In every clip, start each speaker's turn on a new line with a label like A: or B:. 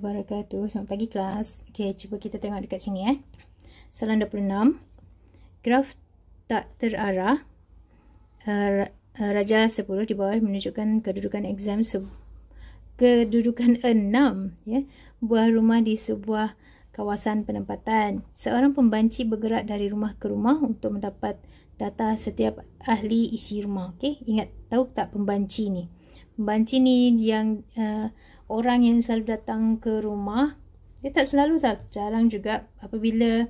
A: warahmatullahi wabarakatuh. Selamat pagi kelas. Okey, cuba kita tengok dekat sini eh. Soalan 26. Graf tak terarah. Eh, eh, Raja 10 di bawah menunjukkan kedudukan exam kedudukan 6, ya. Yeah. Buah rumah di sebuah kawasan penempatan. Seorang pembanci bergerak dari rumah ke rumah untuk mendapat data setiap ahli isi rumah, okey. Ingat tahu tak pembanci ni? Pembanci ni yang uh, orang yang selalu datang ke rumah dia tak selalu tak jarang juga apabila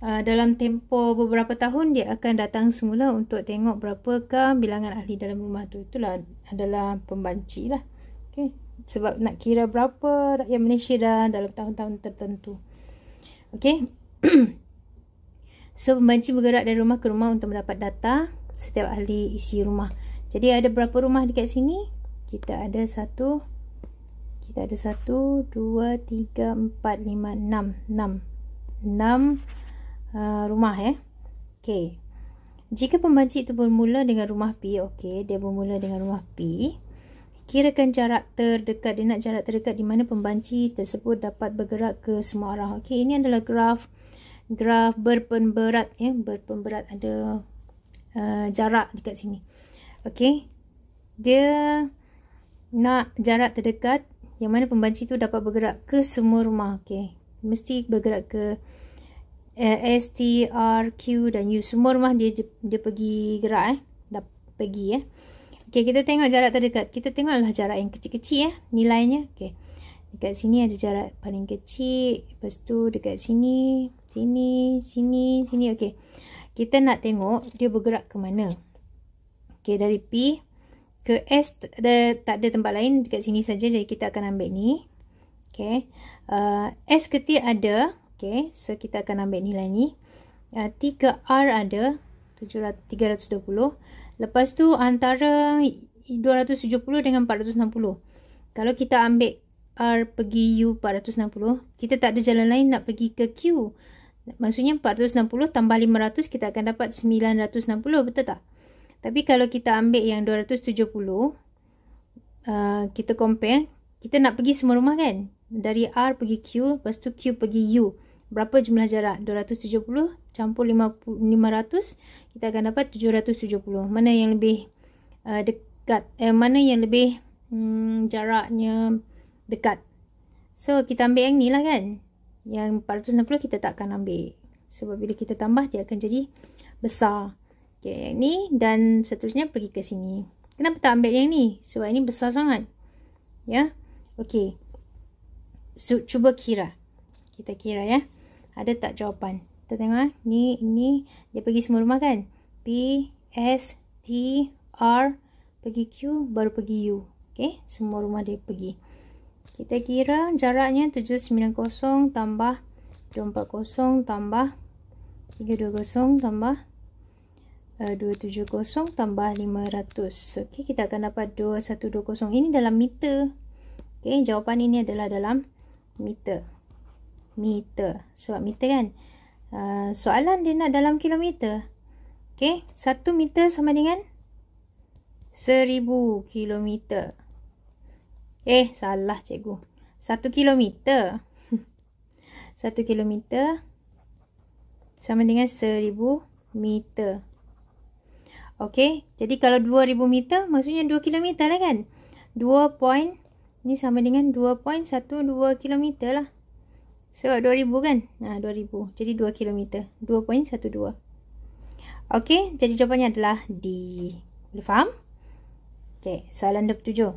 A: uh, dalam tempoh beberapa tahun dia akan datang semula untuk tengok berapakah bilangan ahli dalam rumah tu itulah adalah pembanci lah okay. sebab nak kira berapa rakyat Malaysia dah dalam tahun-tahun tertentu ok so pembanci bergerak dari rumah ke rumah untuk mendapat data setiap ahli isi rumah jadi ada berapa rumah dekat sini kita ada satu, kita ada 1, 2, 3, 4, 5, 6 6, 6 uh, rumah eh ok jika pemancik itu bermula dengan rumah P ok dia bermula dengan rumah P kirakan jarak terdekat dia nak jarak terdekat di mana pembanci tersebut dapat bergerak ke semua arah ok ini adalah graf graf berpemberat ya berpemberat ada uh, jarak dekat sini ok dia nak jarak terdekat yang mana pembanci tu dapat bergerak ke semua rumah okay mesti bergerak ke uh, S T R Q dan U semua rumah dia dia pergi gerak eh dah pergi eh okay kita tengok jarak terdekat kita tengoklah jarak yang kecil-kecil eh nilainya okay dekat sini ada jarak paling kecil lepas tu dekat sini sini sini sini okay kita nak tengok dia bergerak ke mana okay dari P ke S ada, tak ada tempat lain dekat sini saja jadi kita akan ambil ni okay. uh, S ke T ada okay. so kita akan ambil nilai ni uh, T ke R ada 320 lepas tu antara 270 dengan 460 kalau kita ambil R pergi U 460 kita tak ada jalan lain nak pergi ke Q maksudnya 460 tambah 500 kita akan dapat 960 betul tak? Tapi kalau kita ambil yang 270, uh, kita compare, kita nak pergi semua rumah kan? Dari R pergi Q, lepas tu Q pergi U. Berapa jumlah jarak? 270 campur 500, kita akan dapat 770. Mana yang lebih uh, dekat, eh, mana yang lebih hmm, jaraknya dekat. So, kita ambil yang ni lah kan? Yang 460 kita takkan akan ambil. Sebab bila kita tambah, dia akan jadi besar. Okay, yang ni dan seterusnya pergi ke sini. Kenapa tak ambil yang ni? Sebab ini besar sangat. Ya. Yeah? Okay. So, cuba kira. Kita kira ya. Ada tak jawapan? Kita tengok eh. Ni, ni. Dia pergi semua rumah kan? P, S, T, R. Pergi Q, baru pergi U. Okay. Semua rumah dia pergi. Kita kira jaraknya 790 tambah 240 tambah 320 tambah Eh, uh, 270 tambah 500. So, okay, kita akan dapat 2120. Ini dalam meter. Okay, jawapan ini adalah dalam meter. Meter. Sebab meter kan? Uh, soalan dia nak dalam kilometer. Okay, 1 meter sama dengan 1000 kilometer. Eh, salah cikgu. 1 kilometer. 1 kilometer sama dengan 1000 meter. Okey, jadi kalau 2000 meter maksudnya 2 km lah kan? 2 point ni sama dengan 2.12 km lah. Sebab 2000 kan? Ha 2000. Jadi 2 km, 2.12. Okey, jadi jawapannya adalah D. Boleh faham? Okey, soalan 27.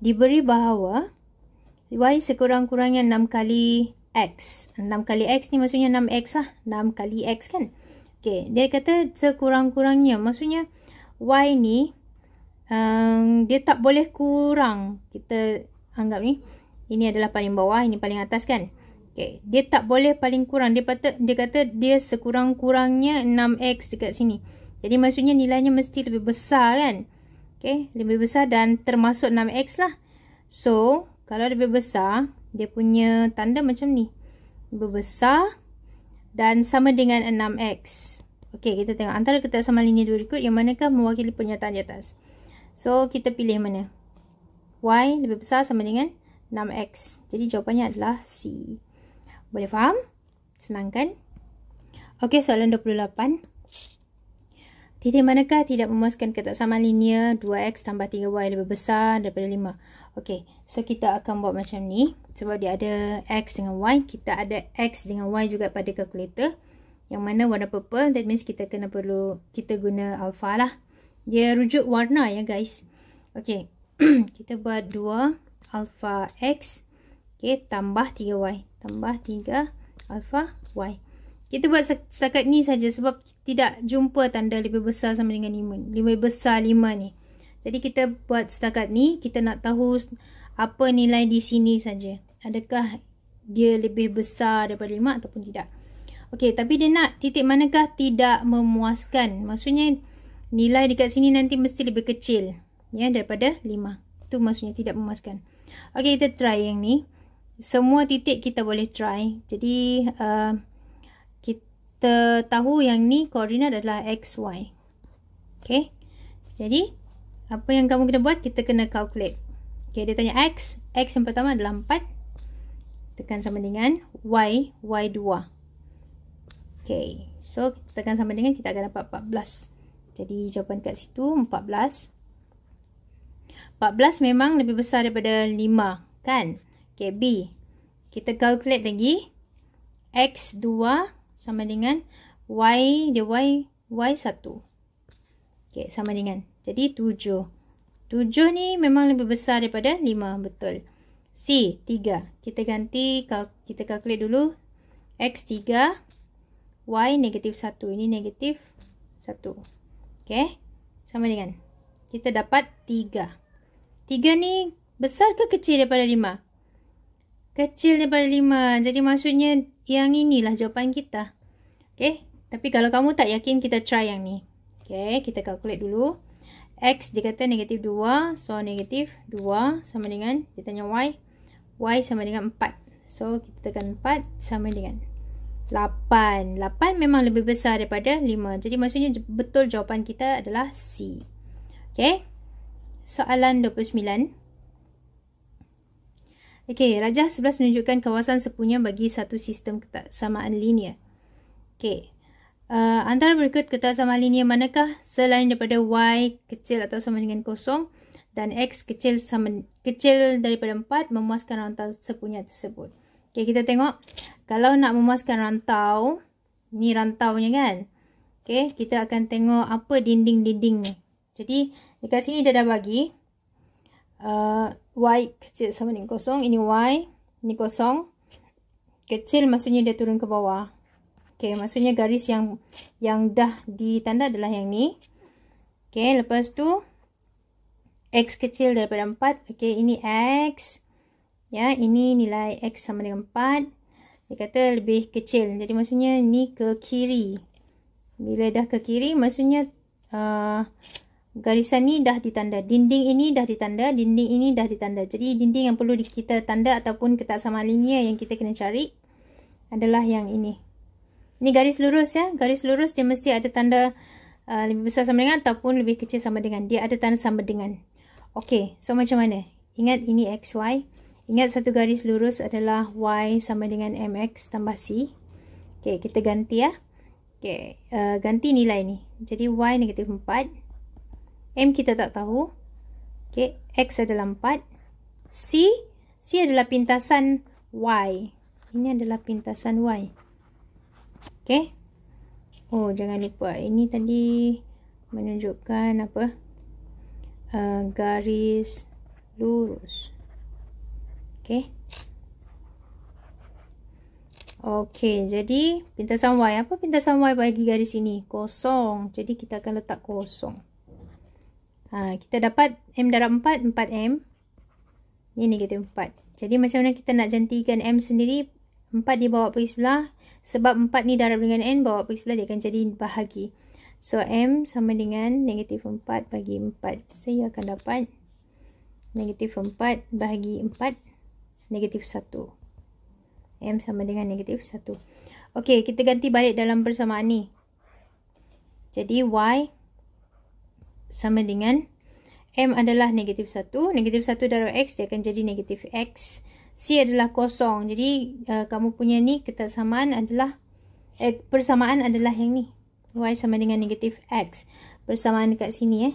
A: Diberi bahawa y sekurang-kurangnya 6 kali x. 6 kali x ni maksudnya 6x lah. 6 kali x kan? Okay, dia kata sekurang-kurangnya. Maksudnya Y ni um, dia tak boleh kurang. Kita anggap ni ini adalah paling bawah, ini paling atas kan. Okay, dia tak boleh paling kurang. Dia, kata dia kata dia sekurang-kurangnya 6X dekat sini. Jadi maksudnya nilainya mesti lebih besar kan. Okay, lebih besar dan termasuk 6X lah. So, kalau lebih besar, dia punya tanda macam ni. Lebih besar dan sama dengan 6x. Okey, kita tengok antara kertas sama linear berikut yang manakah mewakili pernyataan di atas. So, kita pilih mana? Y lebih besar sama dengan 6x. Jadi, jawapannya adalah C. Boleh faham? Senangkan? Okey, soalan 28. Titik manakah tidak memuaskan sama linear 2x tambah 3y lebih besar daripada 5? Okey, so kita akan buat macam ni. Sebab dia ada x dengan y, kita ada x dengan y juga pada kalkulator. Yang mana warna purple, that means kita kena perlu, kita guna alpha lah. Dia rujuk warna ya guys. Okey, kita buat 2 alpha x, okay, tambah 3y, tambah 3 alpha y. Kita buat setakat ni saja sebab tidak jumpa tanda lebih besar sama dengan 5. Lebih besar lima ni. Jadi kita buat setakat ni, kita nak tahu apa nilai di sini saja. Adakah dia lebih besar daripada lima ataupun tidak. Okey, tapi dia nak titik manakah tidak memuaskan. Maksudnya nilai dekat sini nanti mesti lebih kecil ya daripada lima. Itu maksudnya tidak memuaskan. Okey, kita try yang ni. Semua titik kita boleh try. Jadi, uh, kita tahu yang ni koordinat adalah x y, Okay. Jadi, apa yang kamu kena buat, kita kena calculate. Okay, dia tanya X. X yang pertama adalah 4. Tekan sama dengan Y. Y2. Okay. So, tekan sama dengan kita akan dapat 14. Jadi, jawapan kat situ 14. 14 memang lebih besar daripada 5. Kan? Okay, B. Kita calculate lagi. X2 X2 sama dengan y dia y y 1. Okey, sama dengan. Jadi 7. 7 ni memang lebih besar daripada 5, betul. C 3. Kita ganti kita calculate dulu x 3 y negatif 1. Ini negatif 1. Okey. Sama dengan. Kita dapat 3. 3 ni besar ke kecil daripada 5? Kecil daripada 5. Jadi maksudnya yang inilah jawapan kita. Okay. Tapi kalau kamu tak yakin kita try yang ni. Okay. Kita calculate dulu. X dia kata negatif 2. So negatif 2 sama dengan dia tanya Y. Y sama dengan 4. So kita tekan 4 sama dengan 8. 8 memang lebih besar daripada 5. Jadi maksudnya betul jawapan kita adalah C. Okay. Soalan 29. Okay. Okey, rajah 11 menunjukkan kawasan sepunya bagi satu sistem ketaksamaan linear. Okey. Uh, antara berikut ketaksamaan linear manakah selain daripada y kecil atau sama dengan kosong dan x kecil sama kecil daripada 4 memuaskan rantau sepunya tersebut. Okey, kita tengok. Kalau nak memuaskan rantau, ni rantau nya kan. Okey, kita akan tengok apa dinding-dinding ni. Jadi, dekat sini dia dah bagi. Uh, Y kecil sama dengan kosong. Ini Y. Ini kosong. Kecil maksudnya dia turun ke bawah. Okay, maksudnya garis yang yang dah ditanda adalah yang ni. Okay, lepas tu. X kecil daripada 4. Okay, ini X. Ya, ini nilai X sama dengan 4. Dia kata lebih kecil. Jadi maksudnya ni ke kiri. Bila dah ke kiri, maksudnya... Uh, garisan ni dah ditanda, dinding ini dah ditanda, dinding ini dah ditanda. Jadi dinding yang perlu kita tanda ataupun ketak sama linia yang kita kena cari adalah yang ini. Ini garis lurus ya, garis lurus dia mesti ada tanda uh, lebih besar sama dengan ataupun lebih kecil sama dengan. Dia ada tanda sama dengan. Okey, so macam mana? Ingat ini x y Ingat satu garis lurus adalah y sama dengan mx tambah c. Okey, kita ganti ya. Okey, uh, ganti nilai ni. Jadi y negatif 4. M kita tak tahu. Okay. X adalah 4. C. C adalah pintasan Y. Ini adalah pintasan Y. Okay. Oh, jangan lupa. Ini tadi menunjukkan apa? Uh, garis lurus. Okay. Okay, jadi pintasan Y. Apa pintasan Y bagi garis ini? Kosong. Jadi kita akan letak kosong. Ha, kita dapat M darab 4, 4M. Ini kita 4. Jadi macam mana kita nak jantikan M sendiri, 4 dibawa pergi sebelah. Sebab 4 ni darab dengan N, bawa pergi sebelah dia akan jadi bahagi. So M sama dengan negatif 4 bagi 4. Saya akan dapat negatif 4 bahagi 4, negatif 1. M sama dengan negatif 1. Okey, kita ganti balik dalam persamaan ni. Jadi Y sama dengan M adalah negatif 1. Negatif 1 darab X dia akan jadi negatif X. C adalah kosong. Jadi uh, kamu punya ni ketersamaan adalah eh, persamaan adalah yang ni. Y sama dengan negatif X. Persamaan dekat sini eh.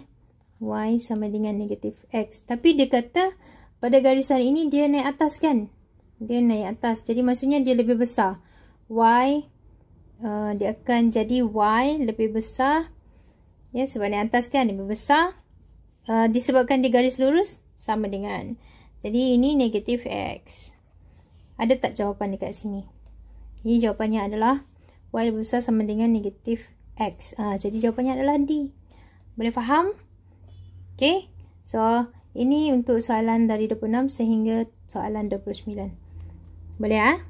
A: Y sama dengan negatif X. Tapi dia kata pada garisan ini dia naik atas kan? Dia naik atas. Jadi maksudnya dia lebih besar. Y uh, dia akan jadi Y lebih besar ya sebab ni atas kan lebih besar uh, disebabkan dia garis lurus sama dengan jadi ini negatif x ada tak jawapan dekat sini ini jawapannya adalah y lebih besar sama dengan negatif x uh, jadi jawapannya adalah d boleh faham Okay so ini untuk soalan dari 26 sehingga soalan 29 boleh ah?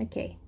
A: Okay.